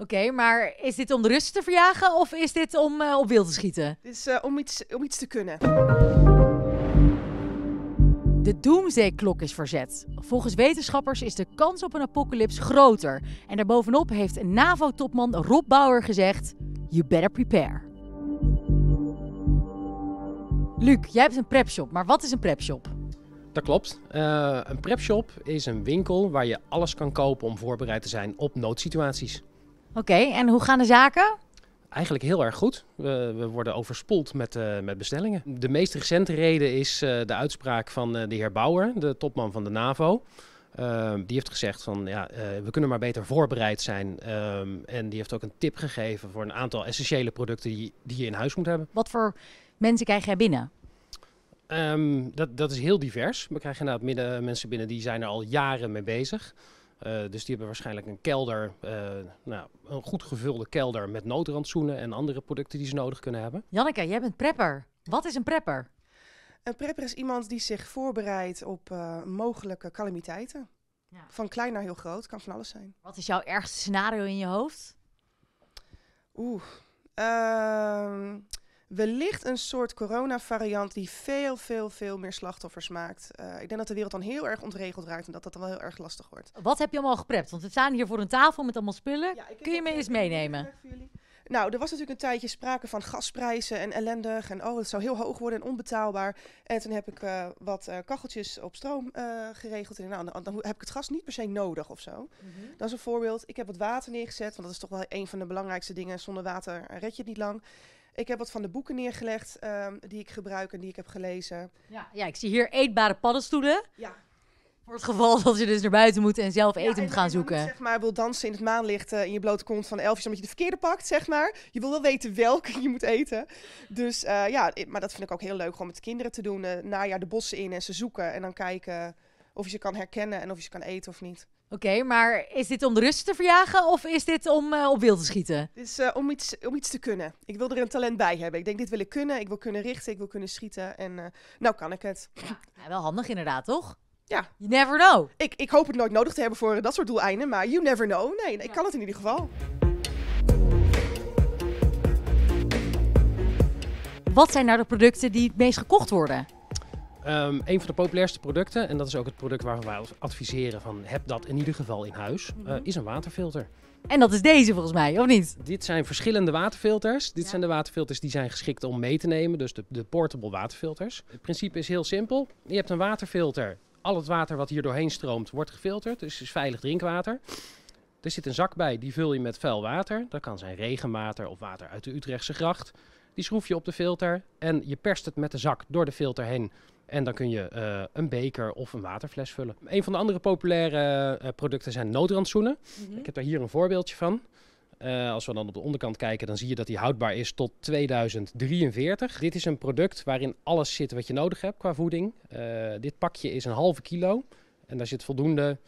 Oké, maar is dit om de rust te verjagen of is dit om eh, op wild te schieten? Dit is eh, om, iets, om iets te kunnen. De Doomsday-klok is verzet. Volgens wetenschappers is de kans op een apocalyps groter. En daarbovenop heeft NAVO-topman Rob Bauer gezegd: You better prepare. Luc, jij hebt een prepshop, maar wat is een prepshop? Dat klopt. Uh, een prepshop is een winkel waar je alles kan kopen om voorbereid te zijn op noodsituaties. Oké, en hoe gaan de zaken? Eigenlijk heel erg goed. We, we worden overspoeld met, eh, met bestellingen. De meest recente reden is eh, de uitspraak van eh, de heer Bauer, de topman van de NAVO. Ehm, die heeft gezegd van ja, we kunnen maar beter voorbereid zijn. Ehm, en die heeft ook een tip gegeven voor een aantal essentiële producten die, die je in huis moet hebben. Wat voor mensen krijg jij binnen? Ehm, dat, dat is heel divers. We krijgen inderdaad midden, mensen binnen die zijn er al jaren mee bezig zijn. Eh, dus die hebben waarschijnlijk een kelder, eh, nou, een goed gevulde kelder met noodrandsoenen en andere producten die ze nodig kunnen hebben. Janneke, jij bent prepper. Wat is een prepper? Een prepper is iemand die zich voorbereidt op eh, mogelijke calamiteiten. Ja. Van klein naar heel groot, kan van alles zijn. Wat is jouw ergste scenario in je hoofd? Oeh, ehm, wellicht een soort coronavariant die veel, veel, veel meer slachtoffers maakt. Eh, ik denk dat de wereld dan heel erg ontregeld raakt en dat dat dan wel heel erg lastig wordt. Wat heb je allemaal geprept? Want we staan hier voor een tafel met allemaal spullen. Kun je me eens meenemen? Nou, er was natuurlijk een tijdje sprake van gasprijzen en ellendig. En oh, het zou heel hoog worden en onbetaalbaar. En toen heb ik eh, wat eh, kacheltjes op stroom geregeld. En nou, dan, heb ik het gas niet per se nodig of zo. Mhm. Dat is een voorbeeld. Ik heb wat water neergezet, want dat is toch wel een van de belangrijkste dingen. Zonder water red je het niet lang. Ik heb wat van de boeken neergelegd ehm, die ik gebruik en die ik heb gelezen. Ja, ja ik zie hier eetbare paddenstoelen. Ja. Voor het geval dat je dus naar buiten moet en zelf eten gaan zoeken. zeg maar, wil dansen in het maanlicht uh, in je blote kont van elfjes omdat je de verkeerde pakt, zeg maar. Je wil wel weten welke je moet eten. Dus eh, ja, maar dat vind ik ook heel leuk om met kinderen te doen. Uh, najaar de bossen in en ze zoeken en dan kijken of je ze kan herkennen en of je ze kan eten of niet. Oké, maar is dit om de rust te verjagen of is dit om eh, op wild te schieten? Het is eh, om, iets, om iets te kunnen. Ik wil er een talent bij hebben. Ik denk, dit wil ik kunnen. Ik wil kunnen richten, ik wil kunnen schieten. En eh, nou kan ik het. Ja, wel handig inderdaad, toch? Ja. You never know. Ik, ik hoop het nooit nodig te hebben voor dat soort doeleinden, maar you never know. Nee, ik kan het in ieder geval. Wat zijn nou de producten die het meest gekocht worden? Ehm, een van de populairste producten, en dat is ook het product waar wij adviseren van heb dat in ieder geval in huis, mhm. eh, is een waterfilter. En dat is deze volgens mij, of niet? Dit zijn verschillende waterfilters. Dit zijn de waterfilters die zijn geschikt om mee te nemen, dus de, de portable waterfilters. Het principe is heel simpel. Je hebt een waterfilter. Al het water wat hier doorheen stroomt wordt gefilterd, dus het is veilig drinkwater. Er zit een zak bij, die vul je met vuil water. Dat kan zijn regenwater of water uit de Utrechtse gracht. Die schroef je op de filter en je perst het met de zak door de filter heen en dan kun je eh, een beker of een waterfles vullen. Een van de andere populaire eh, producten zijn noodrandsoenen. Mhm. Ik heb daar hier een voorbeeldje van. Eh, als we dan op de onderkant kijken, dan zie je dat die houdbaar is tot 2043. Dit is een product waarin alles zit wat je nodig hebt qua voeding. dit pakje is een halve kilo en daar zit voldoende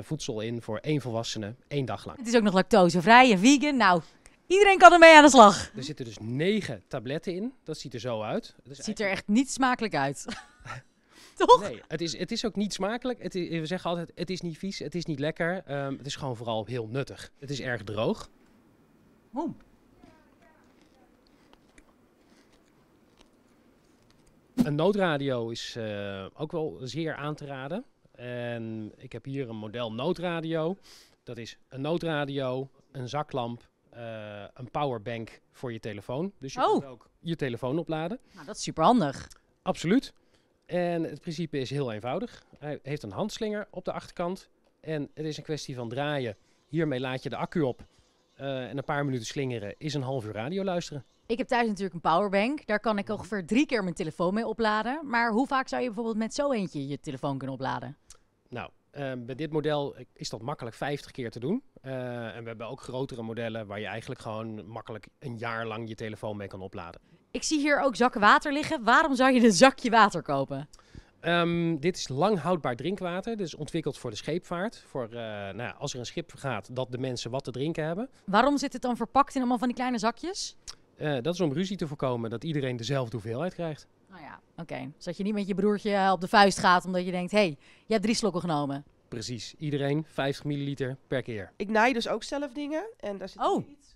voedsel in voor één volwassene één dag lang. Het is ook nog lactosevrij en vegan. Nou, Iedereen kan ermee aan de slag. Er zitten dus negen tabletten in. Dat ziet er zo uit. Het ziet er echt niet smakelijk uit. Toch? Nee, het is, het is ook niet smakelijk. Het we zeggen altijd, het is niet vies, het is niet lekker. Ehm, het is gewoon vooral heel nuttig. Het is erg droog. Een noodradio is eh, ook wel zeer aan te raden. En ik heb hier een model noodradio. Dat is een noodradio, een zaklamp, eh, een powerbank voor je telefoon. Dus je oh. kunt ook je telefoon opladen. Nou, dat is superhandig. Absoluut. En het principe is heel eenvoudig. Hij heeft een handslinger op de achterkant. En het is een kwestie van draaien. Hiermee laat je de accu op. Eh, en een paar minuten slingeren is een half uur radio luisteren. Ik heb thuis natuurlijk een powerbank. Daar kan ik mhm. ongeveer drie keer mijn telefoon mee opladen. Maar hoe vaak zou je bijvoorbeeld met zo eentje je telefoon kunnen opladen? Nou, Ehm, bij dit model is dat makkelijk 50 keer te doen. Ehm, en we hebben ook grotere modellen waar je eigenlijk gewoon makkelijk een jaar lang je telefoon mee kan opladen. Ik zie hier ook zakken water liggen. Waarom zou je een zakje water kopen? Ehm, dit is lang houdbaar drinkwater. Dit is ontwikkeld voor de scheepvaart. Voor eh, nou ja, als er een schip vergaat, dat de mensen wat te drinken hebben. Waarom zit het dan verpakt in allemaal van die kleine zakjes? Eh, dat is om ruzie te voorkomen dat iedereen dezelfde hoeveelheid krijgt. Nou ja, oké. Okay. Dus Zodat je niet met je broertje eh, op de vuist gaat omdat je denkt, hé, hey, je hebt drie slokken genomen. Precies, iedereen 50 milliliter per keer. Ik naai dus ook zelf dingen en daar zit oh. iets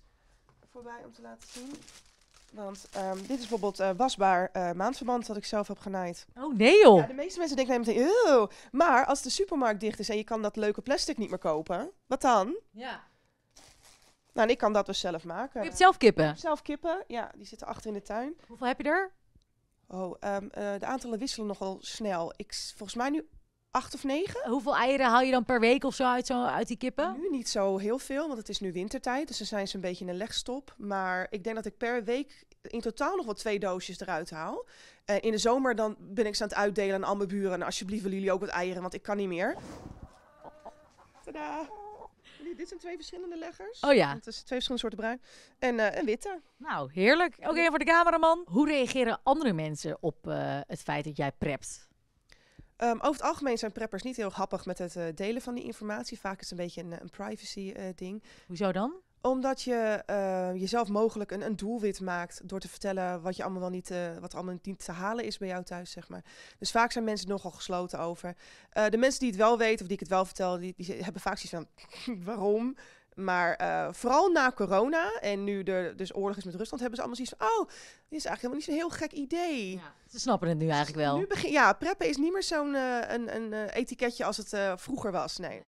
voorbij om te laten zien. Want ehm, dit is bijvoorbeeld eh, wasbaar eh, maandverband dat ik zelf heb genaaid. Oh nee joh! Ja, de meeste mensen denken meteen, Maar als de supermarkt dicht is en je kan dat leuke plastic niet meer kopen, wat dan? Ja. Nou, en ik kan dat dus zelf maken. Je hebt zelf kippen? Zelf kippen, ja. Die zitten achter in de tuin. Hoeveel heb je er? Oh, ehm, eh, de aantallen wisselen nogal snel. Ik, volgens mij nu acht of negen. Eh, hoeveel eieren haal je dan per week of zo uit, zo uit die kippen? Nu niet zo heel veel, want het is nu wintertijd. Dus dan zijn ze een beetje in een legstop. Maar ik denk dat ik per week in totaal nog wel twee doosjes eruit haal. Eh, in de zomer dan ben ik ze aan het uitdelen aan al mijn buren. En alsjeblieft willen jullie ook wat eieren, want ik kan niet meer. Tada! dit zijn twee verschillende leggers. Oh ja. Het is twee verschillende soorten bruin. En uh, een witte. Nou, heerlijk. Oké, voor de cameraman. Hoe reageren andere mensen op eh, het feit dat jij prept? Ehm, over het algemeen zijn preppers niet heel happig met het eh, delen van die informatie. Vaak is het een beetje een, een privacy ding. Hoezo dan? Omdat je eh, jezelf mogelijk een, een, doelwit maakt door te vertellen wat je allemaal wel niet, eh, wat allemaal niet te halen is bij jou thuis, zeg maar. Dus vaak zijn mensen nogal gesloten over. Eh, de mensen die het wel weten of die ik het wel vertel, die, die hebben vaak zoiets van waarom? Maar vooral na corona en nu er dus oorlog is met Rusland, hebben ze allemaal zoiets van: oh, dit is eigenlijk helemaal niet zo'n heel gek idee. ze snappen het nu eigenlijk dus wel. Nu begin, ja, preppen is niet meer zo'n een, een, etiketje als het vroeger was. Nee.